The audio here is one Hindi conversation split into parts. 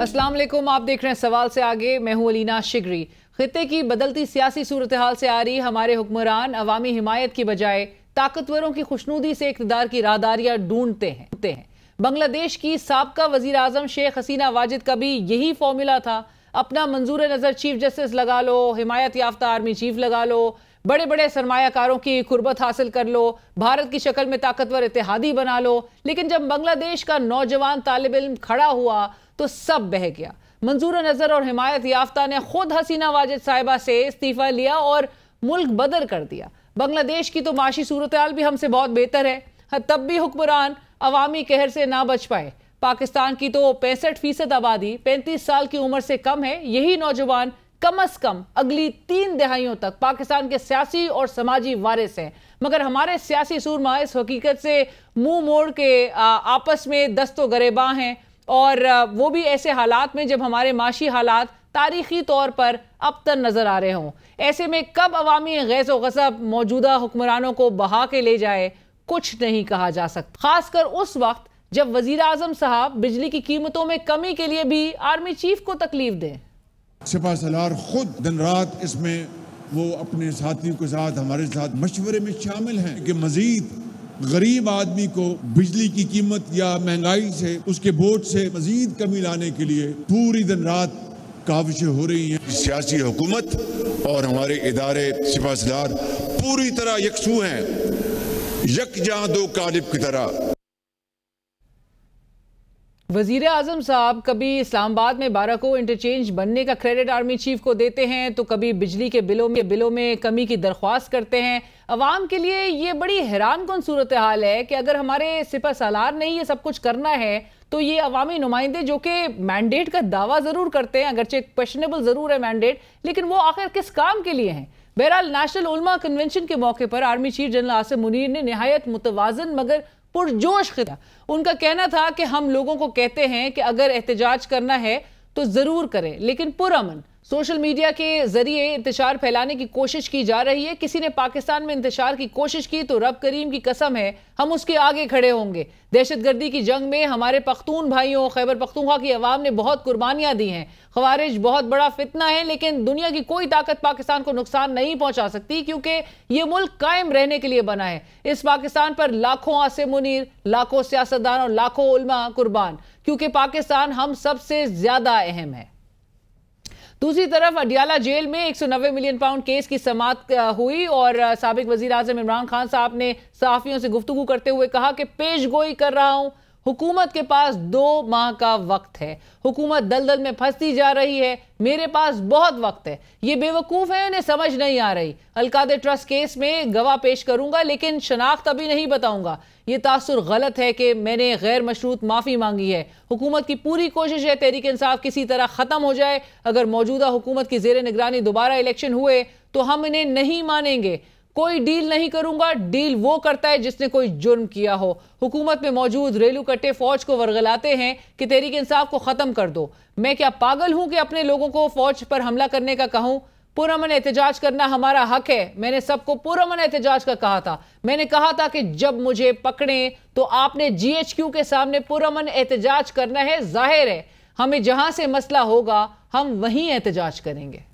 असलम आप देख रहे हैं सवाल से आगे मैं हूं अलीना शिगरी खत्े की बदलती सियासी सूरत हाल से आ रही हमारे हुक्मरान अवामी हिमायत की बजाय ताकतवरों की खुशनूदी से इकतदार की राहदारियां ढूंढते हैं बांग्लादेश की सबका वजीर अजम शेख हसीना वाजिद का भी यही फॉर्मूला था अपना मंजूर नज़र चीफ जस्टिस लगा लो हिमायत याफ्ता आर्मी चीफ लगा लो बड़े बड़े सरमाकारों की कुर्बत हासिल कर लो भारत की शक्ल में ताकतवर इतिहादी बना लो लेकिन जब बांग्लादेश का नौजवान तालब इम खड़ा हुआ तो सब बह गया मंजूर नज़र और हिमायत याफ्ता ने खुद हसीना वाजिद साहिबा से इस्तीफ़ा लिया और मुल्क बदर कर दिया बांग्लादेश की तो माशी सूरत भी हमसे बहुत बेहतर है हाँ, तब भी हुक्मरान अवामी कहर से ना बच पाए पाकिस्तान की तो पैंसठ फीसद आबादी पैंतीस साल की उम्र से कम है यही नौजवान कम अज कम अगली तीन दहाइयों तक पाकिस्तान के सियासी और समाजी वारिस हैं मगर हमारे सियासी सूरमा इस हकीकत से मुंह मोड़ के आपस में दस्तो गरेबा हैं और वो भी ऐसे हालात में जब हमारे माशी हालात तारीखी तौर पर अब तक नज़र आ रहे हों ऐसे में कब अवामी गैस वसब मौजूदा हुक्मरानों को बहा के ले जाए कुछ नहीं कहा जा सकता खासकर उस वक्त जब वजीर अजम साहब बिजली की कीमतों में कमी के लिए भी आर्मी चीफ को तकलीफ दें सिपा सलार खुद दिन रात इसमें वो अपने साथियों के साथ हमारे साथ मशवरे में शामिल हैं कि मजीद गरीब आदमी को बिजली की कीमत या महंगाई से उसके बोझ से मजीद कमी लाने के लिए पूरी दिन रात काविशें हो रही हैं सियासी हुकूमत और हमारे इदारे सिपाहीदार पूरी तरह यकसू हैं यक जहाँ दो कालिब की तरह वजीर अजम साहब कभी इस्लामाबाद में बाराको इंटरचेंज बनने का क्रेडिट आर्मी चीफ को देते हैं तो कभी बिजली के बिलों में बिलों में कमी की दरख्वास्त करते हैं अवाम के लिए ये बड़ी हैरान कौन सूरत हाल है कि अगर हमारे सिपा सालार ने ये सब कुछ करना है तो ये अवामी नुमाइंदे जो कि मैंडेट का दावा ज़रूर करते हैं अगरचे क्वेश्चनेबल ज़रूर है मैंडेट लेकिन वो आखिर किस काम के लिए हैं बहरहाल नेशनल उलमा कन्वेंशन के मौके पर army chief general Asim Munir ने नहायत मुतवाजन मगर पुरजोश खिता उनका कहना था कि हम लोगों को कहते हैं कि अगर एहतजाज करना है तो जरूर करें लेकिन पुरअमन सोशल मीडिया के जरिए इंतजार फैलाने की कोशिश की जा रही है किसी ने पाकिस्तान में इंतजार की कोशिश की तो रब करीम की कसम है हम उसके आगे खड़े होंगे दहशतगर्दी की जंग में हमारे पख्तून भाइयों खैबर पख्तूनखा की आवाम ने बहुत कुर्बानियां दी हैं खवारिज बहुत बड़ा फितना है लेकिन दुनिया की कोई ताकत पाकिस्तान को नुकसान नहीं पहुंचा सकती क्योंकि ये मुल्क कायम रहने के लिए बना है इस पाकिस्तान पर लाखों आसे मुनिर लाखों सियासतदान और लाखों उलमा कुर्बान क्योंकि पाकिस्तान हम सबसे ज्यादा अहम है दूसरी तरफ अडियाला जेल में 190 मिलियन पाउंड केस की समाप्त हुई और सबक वजीर इमरान खान साहब ने सहाफियों से गुफ्तु करते हुए कहा कि पेश गोई कर रहा हूं हुकूमत के पास दो माह का वक्त है हुकूमत दलदल में फंसती जा रही है मेरे पास बहुत वक्त है ये बेवकूफ़ है उन्हें समझ नहीं आ रही अलकादे ट्रस्ट केस में गवाह पेश करूंगा लेकिन शनाख्त अभी नहीं बताऊंगा ये तासर गलत है कि मैंने गैर मशरूत माफ़ी मांगी है हुकूमत की पूरी कोशिश है तहरीक इंसाफ किसी तरह ख़त्म हो जाए अगर मौजूदा हुकूमत की जेर निगरानी दोबारा इलेक्शन हुए तो हम इन्हें नहीं मानेंगे कोई डील नहीं करूंगा डील वो करता है जिसने कोई जुर्म किया हो हुकूमत में मौजूद रेलू कट्टे फौज को वर्गलाते हैं कि तहरीक इंसाफ को खत्म कर दो मैं क्या पागल हूं कि अपने लोगों को फौज पर हमला करने का कहूं पुरमन एहतजाज करना हमारा हक है मैंने सबको पुरमन एहतजाज का कहा था मैंने कहा था कि जब मुझे पकड़े तो आपने जीएचक्यू के सामने पुरमन एहतजाज करना है जाहिर है हमें जहां से मसला होगा हम वहीं एहतजाज करेंगे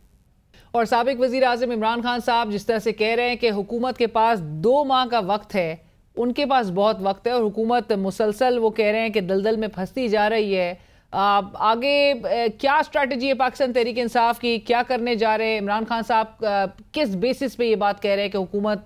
और सबक वज़ी अजम इमरान खान साहब जिस तरह से कह रहे हैं कि हुकूमत के पास दो माह का वक्त है उनके पास बहुत वक्त है और हुकूमत मुसलसल वो कह रहे हैं कि दलदल में फंसती जा रही है आप आगे क्या स्ट्रेटजी है पाकिस्तान तहरीक इंसाफ की क्या करने जा रहे हैं इमरान खान साहब किस बेसिस पे ये बात कह रहे हैं कि हुकूमत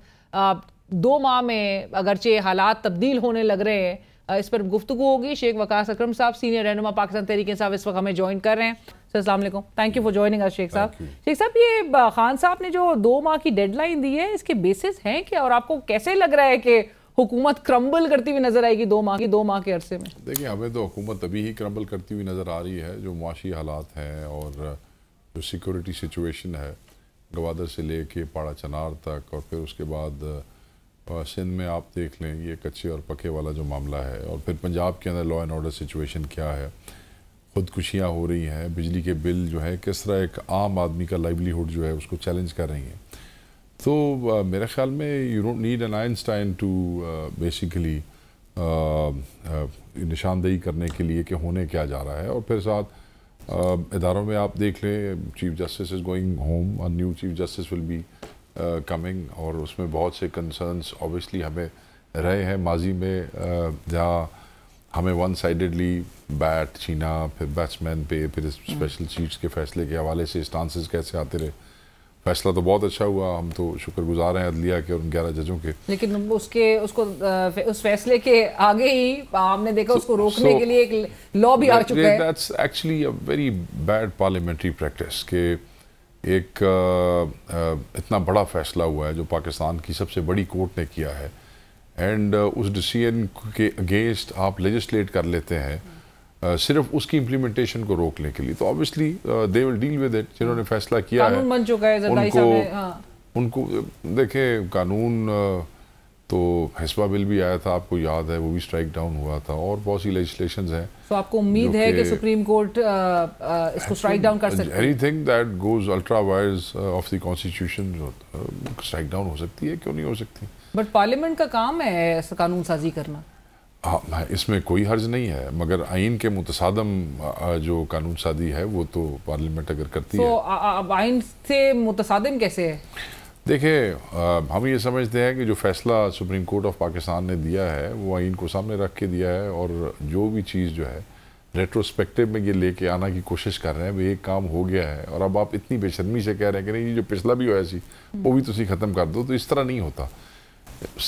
दो माह में अगरचे हालात तब्दील होने लग रहे हैं इस पर गुफ्तु होगी शेख वकास अक्रम साहब सीनियर रहनुमा पाकिस्तान तहरीक इंसाफ इस वक्त हमें ज्वाइन कर रहे हैं सलामकुम thank you for joining us शेख साहब शेख साहब ये खान uh, साहब ने जो दो माह की डेडलाइन दी है इसके बेसिस हैं क्या और आपको कैसे लग रहा है कि हुकूमत क्रम्बल करती हुई नजर आएगी दो माह की दो माह के अरसे में देखिए हमें तो हुकूमत अभी ही क्रम्बल करती हुई नज़र आ रही है जो मुआशी हालात हैं और जो सिक्योरिटी सिचुएशन है गवादर से ले कर पाड़ा चनार तक और फिर उसके बाद uh, सिंध में आप देख लें ये कच्चे और पके वाला जो मामला है और फिर पंजाब के अंदर लॉ एंड ऑर्डर सिचुएशन क्या है खुदकुशियाँ हो रही हैं बिजली के बिल जो है किस तरह एक आम आदमी का लाइवलीहुड जो है उसको चैलेंज कर रही हैं तो मेरे ख्याल में you don't need an Einstein to basically निशानदेही करने के लिए कि होने क्या जा रहा है और फिर साथ इधारों इदारों में आप देख लें chief justice is going home और new chief justice will be coming और उसमें बहुत से कंसर्नस ऑबियसली हमें रहे हैं माजी में जहाँ हमें वन साइडेडली बैट छीना फिर बैट्समैन पे फिर स्पेशल सीट्स हम्म। के फैसले के हवाले से स्टांसिस कैसे आते रहे फैसला तो बहुत अच्छा हुआ हम तो शुक्रगुजार हैं अदलिया के और उन ग्यारह जजों के लेकिन उसके उसको उस फैसले के आगे ही हमने देखा so, उसको रोकने so, के लिए एक लॉ भी आ चुका है that's actually a very bad parliamentary practice के एक आ, आ, इतना बड़ा फैसला हुआ है जो पाकिस्तान की सबसे बड़ी कोर्ट ने किया है एंड uh, उस डिसीजन के अगेंस्ट आप लेजिस्लेट कर लेते हैं Uh, सिर्फ उसकी इम्प्लीमेंटेशन को रोकने के लिए तो obviously they will deal with it जिन्होंने फैसला किया है उनको हाँ। उनको देखे कानून uh, तो हिस्बा बिल भी आया था आपको याद है वो भी स्ट्राइक डाउन हुआ था और बहुत सी लेजिस्लेशन हैं तो आपको उम्मीद है कि सुप्रीम कोर्ट आ, आ, इसको स्ट्राइक डाउन कर सकती है anything that goes ultra vires of the constitution strike down हो सकती है क्यों नहीं हो सकती बट पार्लियामेंट का काम है कानून साजी करना हाँ इसमें कोई हर्ज नहीं है मगर आइन के मुतसादम जो कानून साजी है वो तो पार्लियामेंट अगर करती so, है तो आइन से मुतसादम कैसे है देखिए हम ये समझते हैं कि जो फैसला सुप्रीम कोर्ट ऑफ पाकिस्तान ने दिया है वो आइन को सामने रख के दिया है और जो भी चीज़ जो है रेट्रोस्पेक्टिव में ये लेके आना की कोशिश कर रहे हैं भाई एक काम हो गया है और अब आप इतनी बेशर्मी से कह रहे हैं कि नहीं ये जो पिछला भी होया ऐसी वो भी तुम तो ख़त्म कर दो तो इस तरह नहीं होता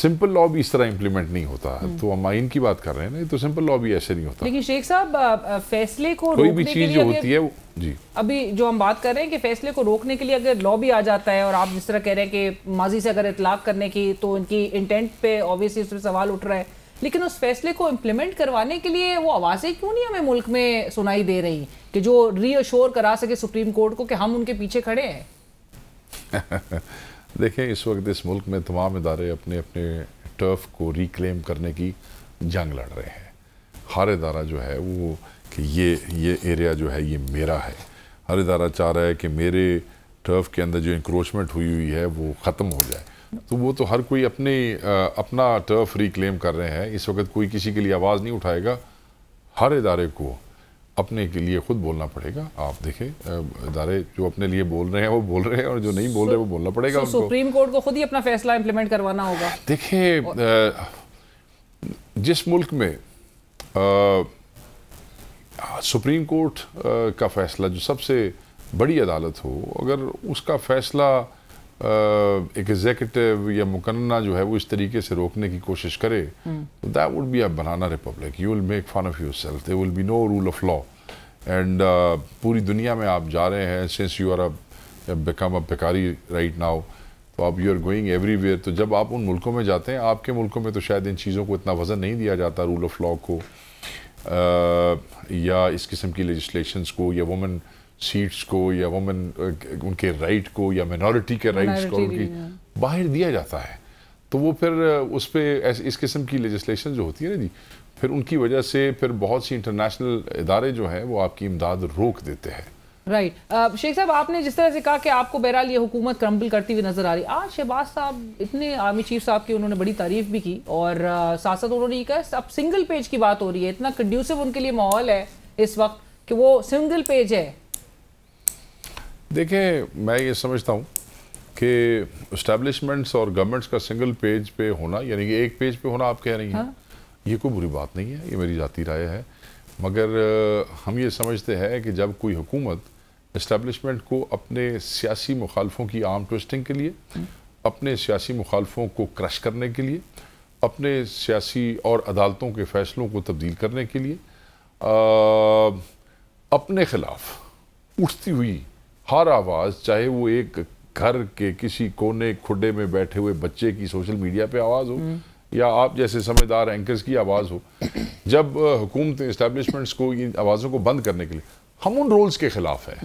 सिंपल लॉ भी इस तरह इम्प्लीमेंट नहीं होता हम्म। तो हम आइन की बात कर रहे हैं ना तो सिंपल लॉ भी ऐसे नहीं होता लेकिन शेख साहब फैसले को कोई रोकने भी चीज जो होती है वो जी अभी जो हम बात कर रहे हैं कि फैसले को रोकने के लिए अगर लॉ भी आ जाता है और आप जिस तरह कह रहे हैं कि माजी से अगर इतलाक करने की तो उनकी इंटेंट पे ऑब्वियसली उस पर सवाल उठ रहा है लेकिन उस फैसले को इम्प्लीमेंट करवाने के लिए वो आवाज़ें क्यों नहीं हमें मुल्क में सुनाई दे रही कि जो रीअश्योर करा सके सुप्रीम कोर्ट को कि हम उनके पीछे खड़े हैं देखें इस वक्त इस मुल्क में तमाम इदारे अपने अपने टर्फ को रिक्लेम करने की जंग लड़ रहे हैं हर इदारा जो है वो कि ये ये एरिया जो है ये मेरा है हर इदारा चाह रहा है कि मेरे टर्फ के अंदर जो इंक्रोचमेंट हुई हुई है वो ख़त्म हो जाए तो वो तो हर कोई अपने अपना टर्फ रिक्लेम कर रहे हैं इस वक्त कोई किसी के लिए आवाज़ नहीं उठाएगा हर इदारे को अपने के लिए खुद बोलना पड़ेगा आप देखें इदारे जो अपने लिए बोल रहे हैं वो बोल रहे हैं और जो नहीं बोल रहे वो बोलना पड़ेगा सु, सुप्रीम कोर्ट को खुद ही अपना फैसला इम्प्लीमेंट करवाना होगा देखिए जिस मुल्क में आ, सुप्रीम कोर्ट आ, का फैसला जो सबसे बड़ी अदालत हो अगर उसका फैसला एक एग्जीक्यूटिव या मुकन्ना जो है वो इस तरीके से रोकने की कोशिश करे हम्म। तो that would be a banana republic you will make fun of yourself they will be no rule of law and पूरी दुनिया में आप जा रहे हैं since you are a become a भिकारी राइट नाउ तो आप यू आर गोइंग एवरीवेयर तो जब आप उन मुल्कों में जाते हैं आपके मुल्कों में तो शायद इन चीज़ों को इतना वज़न नहीं दिया जाता रूल ऑफ लॉ को आ, या इस किस्म की लेजिस्लेशन को या वुमेन सीट्स को या वुमेन uh, उनके राइट को या मिनोरिटी के राइट्स को उनकी बाहर दिया जाता है तो वो फिर uh, उस पर इस किस्म की लेजिस्लेशन जो होती है ना जी फिर उनकी वजह से फिर बहुत सी इंटरनेशनल इदारे जो हैं वो आपकी इमदाद रोक देते हैं राइट right. Uh, शेख साहब आपने जिस तरह से कहा कि आपको बहरहाल ये हुकूमत क्रम्बल करती हुई नजर आ रही आज शहबाज साहब इतने आर्मी चीफ साहब की उन्होंने बड़ी तारीफ भी की और साथ साथ उन्होंने ये कहा अब सिंगल पेज की बात हो रही है इतना कंड्यूसिव उनके लिए माहौल है इस वक्त कि वो सिंगल पेज है देखें मैं ये समझता हूँ कि इस्टेब्लिशमेंट्स और गवर्नमेंट्स का सिंगल पेज पे होना यानी कि एक पेज पे होना आप कह रही हैं हाँ? ये कोई बुरी बात नहीं है ये मेरी जाति राय है मगर हम ये समझते हैं कि जब कोई हुकूमत इस्टेब्लिशमेंट को अपने सियासी मुखालफों की आर्म ट्विस्टिंग के लिए हुँ? हम्म। अपने सियासी मुखालफों को क्रश करने के लिए अपने सियासी और अदालतों के फैसलों को तब्दील करने के लिए आ, अपने ख़िलाफ़ उठती हुई हर आवाज़ चाहे वो एक घर के किसी कोने खुडे में बैठे हुए बच्चे की सोशल मीडिया पे आवाज़ हो हम्म। या आप जैसे समझदार एंकर्स की आवाज़ हो जब हुकूमत इस्टेब्लिशमेंट्स को इन आवाज़ों को बंद करने के लिए हम उन रूल्स के खिलाफ है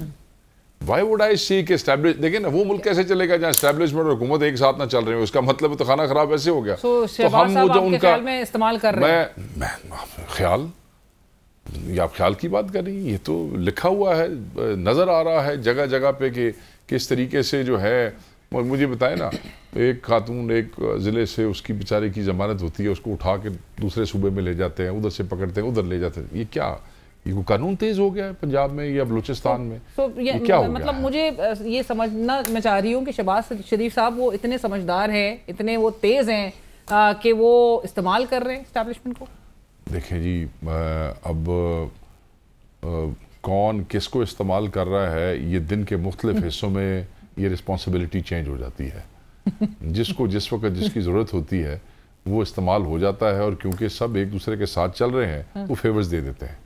वाई वुड आई सी के स्टैब्लिश देखिए ना वो मुल्क कैसे चलेगा जहाँ स्टैब्लिशमेंट और हुकूमत एक साथ ना चल रहे हैं उसका मतलब तो खाना खराब ऐसे हो गया so, तो, तो हम जो उनका में इस्तेमाल कर रहे मैं, मैं ख्याल ये आप ख्याल की बात करें ये तो लिखा हुआ है नज़र आ रहा है जगह जगह पे कि किस तरीके से जो है मुझे बताए ना एक खातून एक ज़िले से उसकी बेचारे की ज़मानत होती है उसको उठा के दूसरे सूबे में ले जाते हैं उधर से पकड़ते हैं उधर ले जाते हैं ये क्या ये वो कानून तेज हो गया है पंजाब में या बलूचिस्तान में तो, तो ये, ये क्या मतलब, मतलब मुझे ये समझना मैं चाह रही हूँ कि शहबाज शरीफ साहब वो इतने समझदार हैं इतने वो तेज़ हैं कि वो इस्तेमाल कर रहे हैं इस्टेबलिशमेंट को देखें जी अब कौन किसको इस्तेमाल कर रहा है ये दिन के मुख्तलिफ हम्म। हिस्सों में ये रिस्पॉन्सिबिलिटी चेंज हो जाती है जिसको जिस वक्त जिसकी ज़रूरत होती है वो इस्तेमाल हो जाता है और क्योंकि सब एक दूसरे के साथ चल रहे हैं हाँ। वो फेवर्स दे देते हैं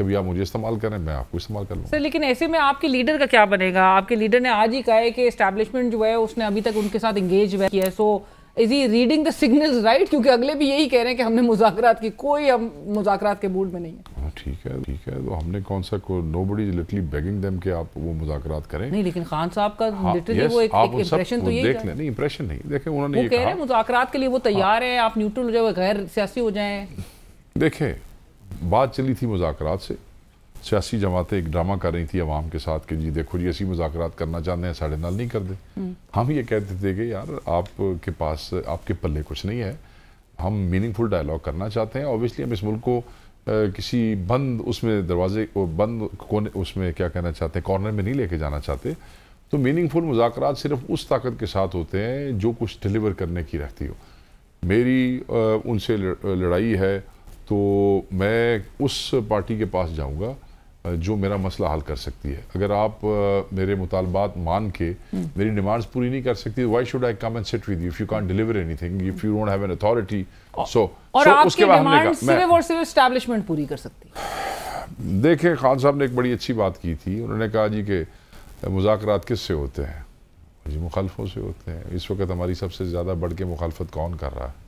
कि आप मुझे इस्तेमाल करें मैं आपको इस्तेमाल कर लूँ सर लेकिन ऐसे में आपके लीडर का क्या बनेगा आपके लीडर ने आज ही कहा है कि इस्टेब्लिशमेंट जो है उसने अभी तक उनके साथ इंगेज किया है so so, is he reading the signal right क्योंकि अगले भी यही कह रहे हैं कि हमने मुजाकरात की कोई हम मुजाकरात के मूड में नहीं है हाँ, ठीक है ठीक है तो हमने कौन सा को no nobody literally begging them कि आप वो मुजाकरात करें नहीं लेकिन खान साहब का लिटरली हाँ, वो एक, एक इंप्रेशन तो यही है नहीं इंप्रेशन नहीं देखें उन्होंने ये कह रहे हैं मुजाकरात के लिए वो तैयार हाँ। है आप न्यूट्रल हो जाए गैर सियासी हो जाए देखें बात चली थी मुजाकरात से सियासी जमातें एक ड्रामा कर रही थी अवाम के साथ कि जी देखो जी असी मुजाकरात करना चाहते हैं साढ़े नाल नहीं करते हम्म। हम ये कहते थे कि यार आपके पास आपके पल्ले कुछ नहीं है हम मीनिंगफुल डायलॉग करना चाहते हैं ऑब्वियसली हम इस मुल्क को किसी बंद उसमें दरवाजे बंद कोने उसमें क्या कहना चाहते हैं कॉर्नर में नहीं लेके जाना चाहते तो मीनिंगफुल मुजाकर सिर्फ उस ताकत के साथ होते हैं जो कुछ डिलीवर करने की रहती हो मेरी उनसे लड़ाई है तो मैं उस पार्टी के पास जाऊंगा जो मेरा मसला हल कर सकती है अगर आप मेरे मुतालबात मान के हम्म। मेरी डिमांड्स पूरी नहीं कर सकती why should I come and sit with you if you can't deliver anything if you don't have an authority so और आपके डिमांड्स सिर्फ और सिर्फ एस्टैब्लिशमेंट पूरी कर सकती देखें खान साहब ने एक बड़ी अच्छी बात की थी उन्होंने कहा जी के मुजाकरात किससे होते हैं जी मुखालफों से होते हैं इस वक्त हमारी सबसे ज़्यादा बढ़ के मुखालफत कौन कर रहा है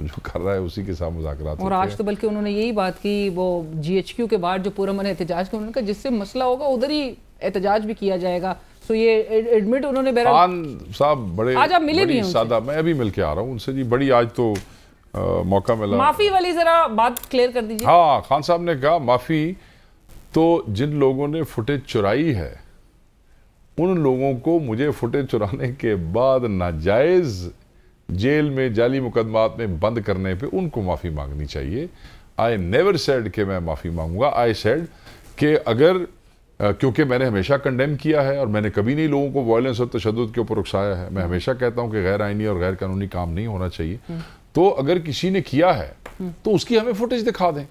जो कर रहा है उसी के साथ मुजाकर और आज तो बल्कि उन्होंने यही बात की वो जीएचक्यू के बाद जो पूरा मन एहतजाज का उन्होंने कहा जिससे मसला होगा उधर ही एहतजाज भी किया जाएगा तो ये एडमिट उन्होंने खान साहब बड़े आज आप मिले भी सादा मैं अभी मिल के आ रहा हूँ उनसे जी बड़ी आज तो आ, मौका मिला माफी वाली जरा बात क्लियर कर दीजिए हाँ खान साहब ने कहा माफी तो जिन लोगों ने फुटेज चुराई है उन लोगों को मुझे फुटेज चुराने के बाद नाजायज़ जेल में जाली मुकदमात में बंद करने पे उनको माफ़ी मांगनी चाहिए आई नेवर सेड के मैं माफ़ी मांगूंगा आई सेड के अगर क्योंकि मैंने हमेशा कंडेम किया है और मैंने कभी नहीं लोगों को वायलेंस और तशद के ऊपर उकसाया है मैं हमेशा कहता हूँ कि गैर आइनी और गैर कानूनी काम नहीं होना चाहिए हम्म। तो अगर किसी ने किया है हम्म। तो उसकी हमें फुटेज दिखा दें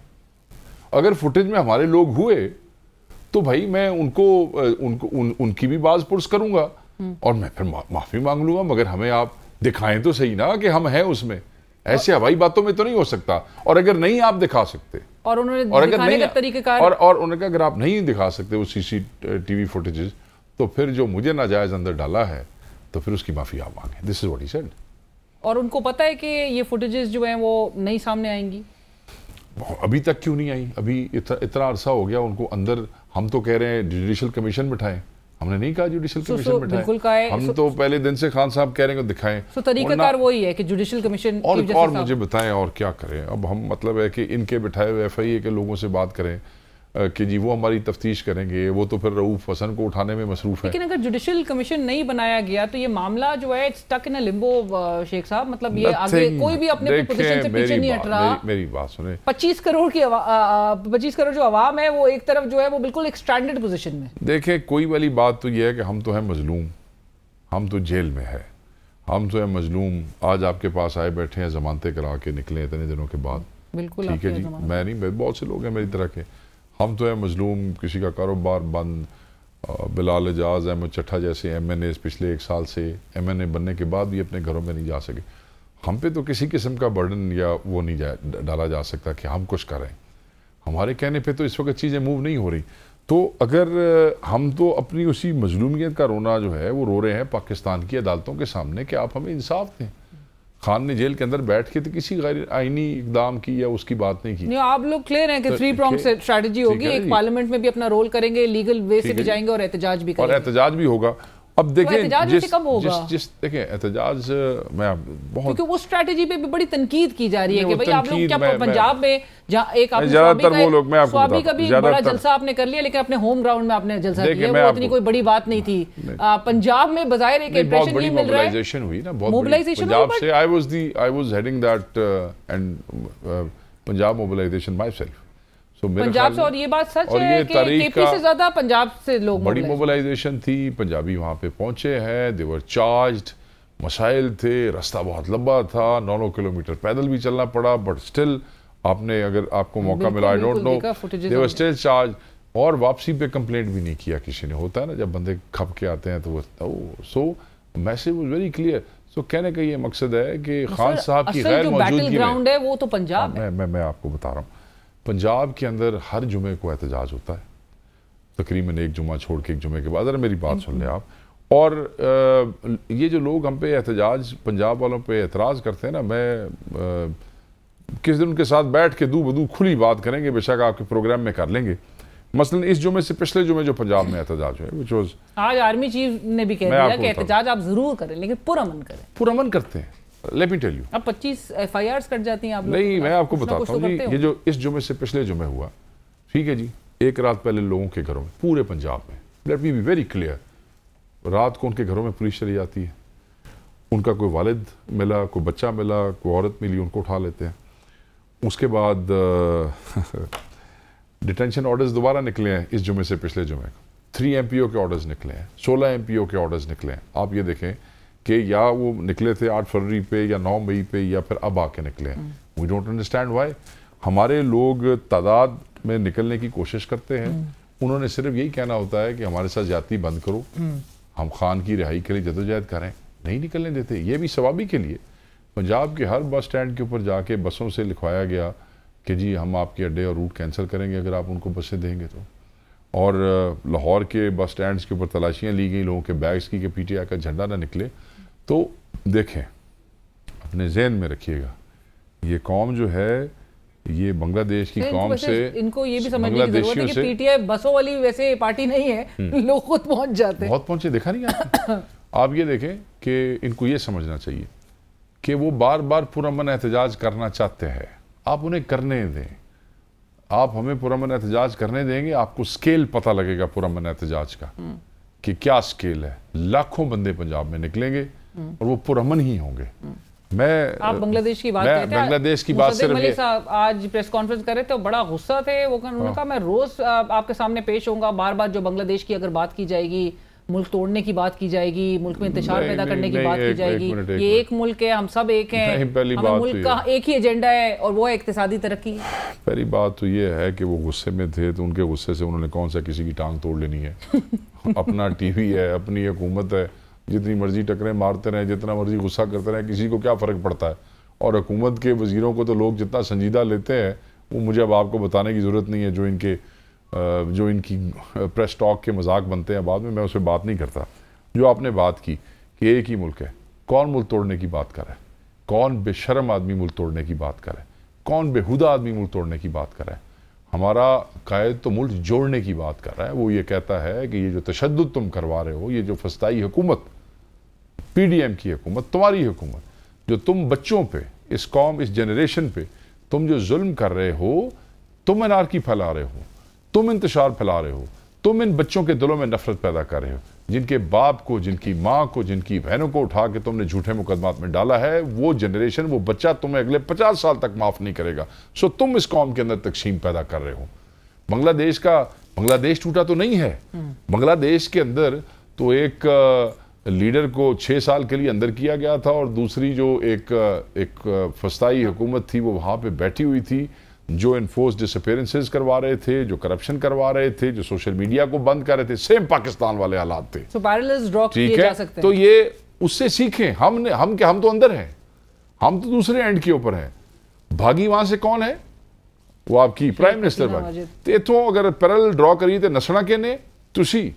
अगर फुटेज में हमारे लोग हुए तो भाई मैं उनको उनको उन, उनकी भी बाज पुरस करूंगा हम्म। और मैं फिर माफ़ी मांग लूँगा मगर हमें आप दिखाएं तो सही ना कि हम हैं उसमें ऐसे हवाई बातों में तो नहीं हो सकता और अगर नहीं आप दिखा सकते और उन्होंने और अगर नहीं तरीकेकार और और उनका अगर आप नहीं दिखा सकते वो टीवी फुटेजेस तो फिर जो मुझे नाजायज अंदर डाला है तो फिर उसकी माफी आप मांगे दिस इज वॉट सेड और उनको पता है कि ये फुटेजेस जो हैं वो नहीं सामने आएंगी अभी तक क्यों नहीं आई अभी इतना इतना अरसा हो गया उनको अंदर हम तो कह रहे हैं जुडिशल कमीशन बिठाएं हमने नहीं कहा जुडिशियल कमीशन so, बिल्कुल कहा है हम so, तो पहले दिन से खान साहब कह रहे हैं दिखाएं सो तरीकाकार वही है कि जुडिशियल कमीशन और, और मुझे बताएं और क्या करें अब हम मतलब है कि इनके बिठाए हुए एफ के लोगों से बात करें कि जी वो हमारी तफ्तीश करेंगे वो तो फिर रऊफ हसन को उठाने में मसरूफ है लेकिन अगर जुडिशल कमीशन नहीं बनाया गया तो ये मामला जो है स्टक इन लिम्बो शेख साहब मतलब ये आगे कोई भी अपने पोजीशन से पीछे नहीं हट रहा मेरी, मेरी बात सुने 25 करोड़ की पच्चीस करोड़ जो आवाम है वो एक तरफ जो है वो बिल्कुल एक स्टैंडर्ड पोजिशन में देखे कोई वाली बात तो यह है कि हम तो हैं मजलूम हम तो जेल में है हम तो हैं मजलूम आज आपके पास आए बैठे हैं जमानते करा के निकले इतने दिनों के बाद बिल्कुल ठीक है जी मैं नहीं बहुत से लोग हैं मेरी तरह के हम तो हैं मजलूम किसी का कारोबार बंद बिलाल एजाज अहमद चट्ठा जैसे एम एन एज पिछले एक साल से एम एन ए बनने के बाद भी अपने घरों में नहीं जा सके हम पे तो किसी किस्म का बर्डन या वो नहीं जा डाला जा सकता कि हम कुछ करें हमारे कहने पे तो इस वक्त चीज़ें मूव नहीं हो रही तो अगर हम तो अपनी उसी मजलूमियत का रोना जो है वो रो रहे हैं पाकिस्तान की अदालतों के सामने कि आप हमें इंसाफ दें खान ने जेल के अंदर बैठ के तो किसी गैर आईनी इकदाम की या उसकी बात नहीं की नहीं आप लोग क्लियर हैं कि तो थ्री प्रोंग स्ट्रैटेजी होगी एक पार्लियामेंट में भी अपना रोल करेंगे लीगल वे से भी तो जाएंगे और एहतजाज भी और एहतजाज भी होगा अब देखिए जिस, जिस, जिस देखें एहतजाज मैं बहुत क्योंकि वो स्ट्रैटेजी पे भी बड़ी तनकीद की जा रही है कि भाई आप लोग क्या पंजाब में जहाँ एक ज्यादातर वो लोग मैं आपको स्वाबी का भी बड़ा जलसा आपने कर लिया लेकिन अपने होम ग्राउंड में आपने जलसा किया वो इतनी कोई बड़ी बात नहीं थी पंजाब में बजायर एक इंप्रेशन ये मिल हुई ना बहुत मोबिलाइजेशन पंजाब से I was the I was heading that and Punjab mobilization self मेरे पंजाब से और ये बात सच और है कि से ज्यादा पंजाब से लोग बड़ी मोबिलाईजेशन थी पंजाबी वहां पे पहुंचे हैं देवर चार्ज मसाइल थे रास्ता बहुत लंबा था नौ नौ किलोमीटर पैदल भी चलना पड़ा बट स्टिल आपने अगर आपको मौका मिला I don't know they were still charge और वापसी पे कंप्लेंट भी नहीं किया किसी ने होता है ना जब बंदे खप के आते हैं तो वो so message was very clear so कहने का ये मकसद है कि तो खान साहब की गैर मौजूदगी है वो तो पंजाब हाँ, मैं मैं आपको बता रहा हूँ पंजाब के अंदर हर जुमे को एहतजाज होता है तकरीबन एक जुमा छोड़ के एक जुमे के बाद अगर मेरी बात सुन लें आप और ये जो लोग हम पे एहतजाज पंजाब वालों पे एतराज़ करते हैं ना मैं किस दिन उनके साथ बैठ के दू बदू खुली बात करेंगे बेशक आपके प्रोग्राम में कर लेंगे मसलन इस जुमे से पिछले जुमे जो पंजाब में एहतजाज हुए आज आर्मी चीफ ने भी कह दिया कि एहतजाज आप जरूर करें लेकिन पुरमन करें पुरमन करते हैं लेट मी टेल यू अब 25 एफआईआर्स कट जाती हैं आप नहीं मैं आपको बताता तो हूँ जी ये जो इस जुमे से पिछले जुमे हुआ ठीक है जी एक रात पहले लोगों के घरों में पूरे पंजाब में let me be very clear रात को उनके घरों में पुलिस चली जाती है उनका कोई वालिद मिला कोई बच्चा मिला कोई औरत मिली उनको उठा लेते हैं उसके बाद डिटेंशन ऑर्डर्स दोबारा निकले हैं इस जुमे से पिछले जुमे थ्री एम के ऑर्डर्स निकले हैं सोलह एम के ऑर्डर्स निकले हैं आप ये देखें कि या वो निकले थे आठ फरवरी पे या नौ मई पे या फिर अब आके निकले हैं वी डोंट अंडरस्टैंड वाई हमारे लोग तादाद में निकलने की कोशिश करते हैं हम्म। उन्होंने सिर्फ यही कहना होता है कि हमारे साथ जाति बंद करो हम्म। हम खान की रिहाई के लिए जदोजहद करें नहीं निकलने देते ये भी सवाबी के लिए पंजाब के हर बस स्टैंड के ऊपर जाके बसों से लिखवाया गया कि जी हम आपके अड्डे और रूट कैंसिल करेंगे अगर आप उनको बसें देंगे तो और लाहौर के बस स्टैंड्स के ऊपर तलाशियाँ ली गई लोगों के बैग्स की कि पीटीआई का झंडा ना निकले तो देखें अपने जहन में रखिएगा ये कौम जो है ये बांग्लादेश की कौम से इनको ये भी समझने की जरूरत है कि पीटीआई बसों वाली वैसे पार्टी नहीं है हम्म। लोग खुद पहुंच जाते हैं बहुत पहुंचे देखा नहीं आपने आप ये देखें कि इनको ये समझना चाहिए कि वो बार बार पुरमन एहतजाज करना चाहते हैं आप उन्हें करने दें आप हमें पुरमन एहतजाज करने देंगे आपको स्केल पता लगेगा पुरमन एहतजाज का हम्म। कि क्या स्केल है लाखों बंदे पंजाब में निकलेंगे और वो पुरमन ही होंगे मैं आप बांग्लादेश की बात बांग्लादेश की बात सिर्फ ये आज प्रेस कॉन्फ्रेंस कर रहे थे बड़ा गुस्सा थे वो उन्होंने हाँ। कहा मैं रोज आपके सामने पेश होगा बार बार जो बांग्लादेश की अगर बात की जाएगी मुल्क तोड़ने की बात की जाएगी मुल्क में इंतजार पैदा करने की बात की जाएगी ये एक मुल्क है हम सब एक हैं पहली बात मुल्क तो का एक ही एजेंडा है और वो है इकतसादी तरक्की पहली बात तो ये है कि वो गुस्से में थे तो उनके गुस्से से उन्होंने कौन सा किसी की टांग तोड़ लेनी है अपना टीवी है अपनी हुकूमत है जितनी मर्जी टकरें मारते रहें जितना मर्जी गुस्सा करते रहें किसी को क्या फ़र्क पड़ता है और हुकूमत के वज़ीरों को तो लोग जितना संजीदा लेते हैं वो मुझे अब आपको बताने की ज़रूरत नहीं है जो इनके जो इनकी प्रेस टॉक के मजाक बनते हैं बाद में मैं उस पर बात नहीं करता जो आपने बात की कि एक ही मुल्क है कौन मुल्क तोड़ने की बात कर है कौन बेशरम आदमी मुल्क तोड़ने की बात कर है कौन बेहुदा आदमी मुल्क तोड़ने की बात कर है हमारा कायद तो मुल्क जोड़ने की बात कर रहा है वो ये कहता है कि ये जो तशद तुम करवा रहे हो ये जो फस्ताई हुकूमत एम की हुकूमत तुम्हारी हुकूमत जो तुम बच्चों पर इस कौम इस जनरेशन पर तुम जो जुल्म कर रहे हो तुम अनारकी फैला रहे हो तुम इंतशार फैला रहे हो तुम इन बच्चों के दिलों में नफरत पैदा कर रहे हो जिनके बाप को जिनकी माँ को जिनकी बहनों को उठा के तुमने झूठे मुकदमात में डाला है वो जनरेशन वो बच्चा तुम्हें अगले पचास साल तक माफ़ नहीं करेगा सो तुम इस कौम के अंदर तकसीम पैदा कर रहे हो बांग्लादेश का बांग्लादेश टूटा तो नहीं है हम्म। बांग्लादेश के अंदर तो एक आ, लीडर को छः साल के लिए अंदर किया गया था और दूसरी जो एक एक फस्ताई हुकूमत थी वो वहाँ पे बैठी हुई थी जो इन्फोर्स डिसअपेयरेंसेज करवा रहे थे जो करप्शन करवा रहे थे जो सोशल मीडिया को बंद कर रहे थे सेम पाकिस्तान वाले हालात थे ठीक so, सकते तो ये उससे सीखें हमने हम क्या हम तो अंदर हैं हम तो दूसरे एंड के ऊपर हैं भागी वहां से कौन है वो आपकी प्राइम मिनिस्टर भागी तो, तो अगर पैरल ड्रॉ करिए तो नसना के ने तुशी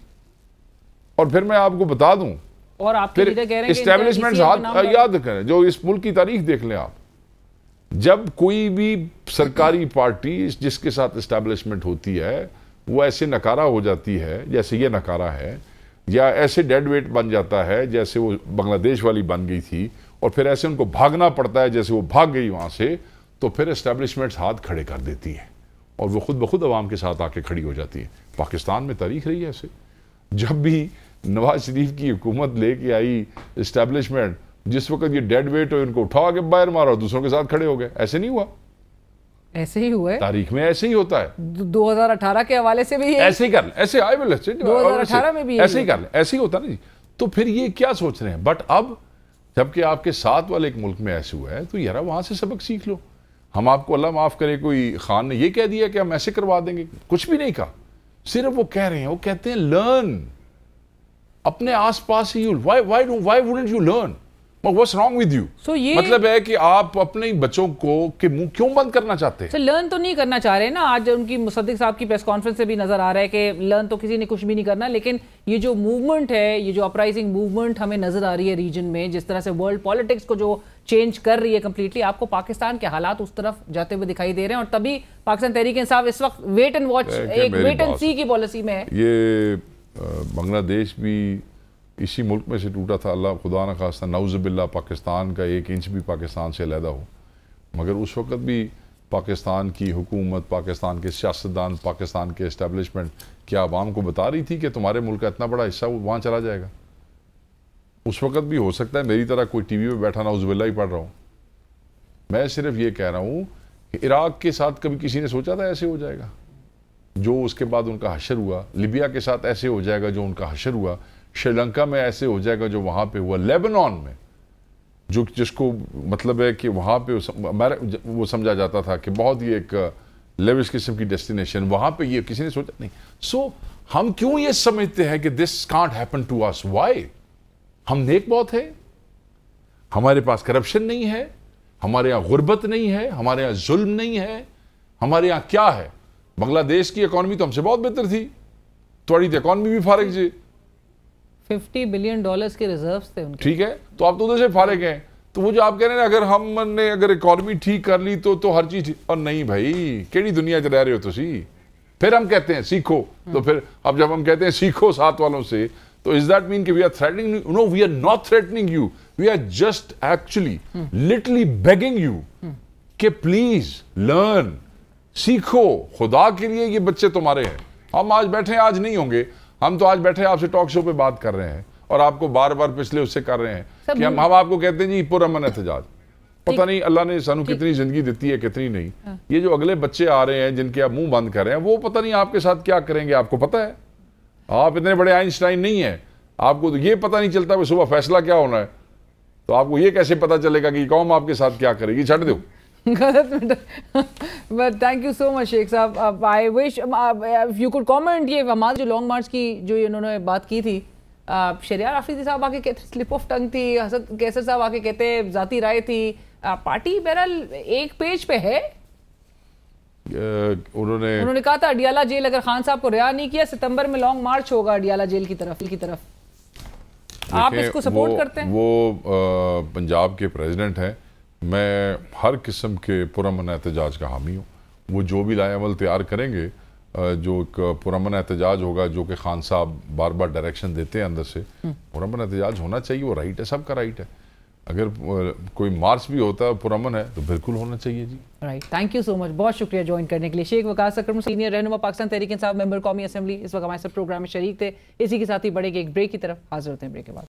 और फिर मैं आपको बता दूं और आप फिर इस्टेब्लिशमेंट याद करें जो इस मुल्क की तारीख देख लें आप जब कोई भी सरकारी पार्टी जिसके साथ इस्टेब्लिशमेंट होती है वो ऐसे नकारा हो जाती है जैसे ये नकारा है या ऐसे डेड वेट बन जाता है जैसे वो बांग्लादेश वाली बन गई थी और फिर ऐसे उनको भागना पड़ता है जैसे वो भाग गई वहाँ से तो फिर इस्टेब्लिशमेंट हाथ खड़े कर देती हैं और वो खुद ब खुद आवाम के साथ आके खड़ी हो जाती है पाकिस्तान में तारीख रही है ऐसे जब भी नवाज शरीफ की हुकूमत लेके आई इस्टेब्लिशमेंट जिस वक्त ये डेड वेट हो इनको उठाओ के बाहर मारो दूसरों के साथ खड़े हो गए ऐसे नहीं हुआ ऐसे ही हुआ है तारीख में ऐसे ही होता है 2018 के हवाले से भी ऐसे ही कर ऐसे आई विल अठारह में भी ऐसे ही कर ऐसे ही होता ना जी तो फिर ये क्या सोच रहे हैं बट अब जबकि आपके साथ वाले एक मुल्क में ऐसे हुआ है तो यार वहां से सबक सीख लो हम आपको अल्लाह माफ़ करे कोई खान ने ये कह दिया कि हम ऐसे करवा देंगे कुछ भी नहीं कहा सिर्फ वो कह रहे हैं वो कहते हैं लर्न अपने आस पास ही why why do why wouldn't you learn what's wrong with you so ये मतलब है कि आप अपने बच्चों को के मुंह क्यों बंद करना चाहते हैं लर्न तो नहीं करना चाह रहे ना आज उनकी मुसद्दिक साहब की प्रेस कॉन्फ्रेंस से भी नजर आ रहा है कि लर्न तो किसी ने कुछ भी नहीं करना लेकिन ये जो मूवमेंट है ये जो अपराइजिंग मूवमेंट हमें नजर आ रही है रीजन में जिस तरह से वर्ल्ड पॉलिटिक्स को जो चेंज कर रही है कंप्लीटली आपको पाकिस्तान के हालात उस तरफ जाते हुए दिखाई दे रहे हैं और तभी पाकिस्तान तहरीक इंसाफ इस वक्त वेट एंड वॉच एक वेट एंड सी की पॉलिसी में है ये बांग्लादेश भी इसी मुल्क में से टूटा था अल्लाह खुदा न खास्ता नौजबिल्ला पाकिस्तान का एक इंच भी पाकिस्तान से अलहदा हो मगर उस वक़्त भी पाकिस्तान की हुकूमत पाकिस्तान के सियासतदान पाकिस्तान के इस्टेबलिशमेंट क्या आवाम को बता रही थी कि तुम्हारे मुल्क का इतना बड़ा हिस्सा वहाँ चला जाएगा उस वक़्त भी हो सकता है मेरी तरह कोई टी वी पर बैठा नाउज़बिल्ला ही पढ़ रहा हूँ मैं सिर्फ ये कह रहा हूँ कि इराक़ के साथ कभी किसी ने सोचा था ऐसे हो जाएगा जो उसके बाद उनका हशर हुआ लिबिया के साथ ऐसे हो जाएगा जो उनका हशर हुआ श्रीलंका में ऐसे हो जाएगा जो वहाँ पे हुआ लेबनान में जो जिसको मतलब है कि वहाँ पे वो समझा जाता था कि बहुत ही एक लेविस किस्म की डेस्टिनेशन वहाँ पे ये किसी ने सोचा नहीं सो so, हम क्यों ये समझते हैं कि this can't happen to us why हम नेक बहुत है हमारे पास करप्शन नहीं है हमारे यहाँ गुर्बत नहीं है हमारे यहाँ जुल्म नहीं है हमारे यहाँ क्या है बांग्लादेश की इकोनॉमी तो हमसे बहुत बेहतर थी थोड़ी तो इकोनॉमी भी फारिग जी 50 बिलियन डॉलर्स के रिजर्व्स थे उनके ठीक है तो आप तो उधर से फारिग हैं तो वो जो आप कह रहे हैं अगर हमने अगर इकोनॉमी ठीक कर ली तो तो हर चीज और नहीं भाई केड़ी दुनिया च रह रहे हो तुम फिर हम कहते हैं सीखो तो फिर अब जब हम कहते हैं सीखो साथ वालों से तो इज दैट मीन कि we are threatening no we are not threatening you we are just actually literally begging you के प्लीज लर्न सीखो खुदा के लिए ये बच्चे तुम्हारे हैं हम आज बैठे आज नहीं होंगे हम तो आज बैठे आपसे टॉक शो पे बात कर रहे हैं और आपको बार बार पिछले उससे कर रहे हैं कि हम हम आपको कहते हैं जी पुरमन एहतजाज पता नहीं अल्लाह ने सानू कितनी जिंदगी देती है कितनी नहीं हाँ। ये जो अगले बच्चे आ रहे हैं जिनके आप मुंह बंद कर रहे हैं वो पता नहीं आपके साथ क्या करेंगे आपको पता है आप इतने बड़े आइंस्टाइन नहीं है आपको तो ये पता नहीं चलता सुबह फैसला क्या होना है तो आपको ये कैसे पता चलेगा कि कौम आपके साथ क्या करेगी छट दो गलत में but thank you so much शेख साहब I wish you could comment ये हमारे जो लॉन्ग मार्च की जो इन्होंने बात की थी शरिया आफरीदी साहब आके कहते स्लिप ऑफ टंग थी हसद कैसर साहब आके कहते जाती राय थी आ, पार्टी बहरहाल एक पेज पे है उन्होंने उन्होंने कहा था अडियाला जेल अगर खान साहब को रिहा नहीं किया सितंबर में लॉन्ग मार्च होगा अडियाला जेल की तरफ की तरफ आप इसको सपोर्ट करते हैं वो पंजाब के प्रेसिडेंट हैं मैं हर किस्म के पुरमन एहतजाज का हामी हूँ वो जो भी लाएवल तैयार करेंगे जो एक पुरमन एहतजाज होगा जो कि खान साहब बार बार डायरेक्शन देते हैं अंदर से हम्म। पुरमन एहतजाज होना चाहिए वो राइट है सबका राइट है अगर कोई मार्च भी होता है पुरमन है तो बिल्कुल होना चाहिए जी right thank you so much बहुत शुक्रिया ज्वाइन करने के लिए शेख वकास अक्रम सीनियर रहनुमा पाकिस्तान तरीके साहब मेंबर कौमी असेंबली इस वक्त हमारे साथ प्रोग्राम में शरीक थे इसी के साथ ही बड़े एक ब्रेक की तरफ हाजिर होते हैं ब्रेक के बाद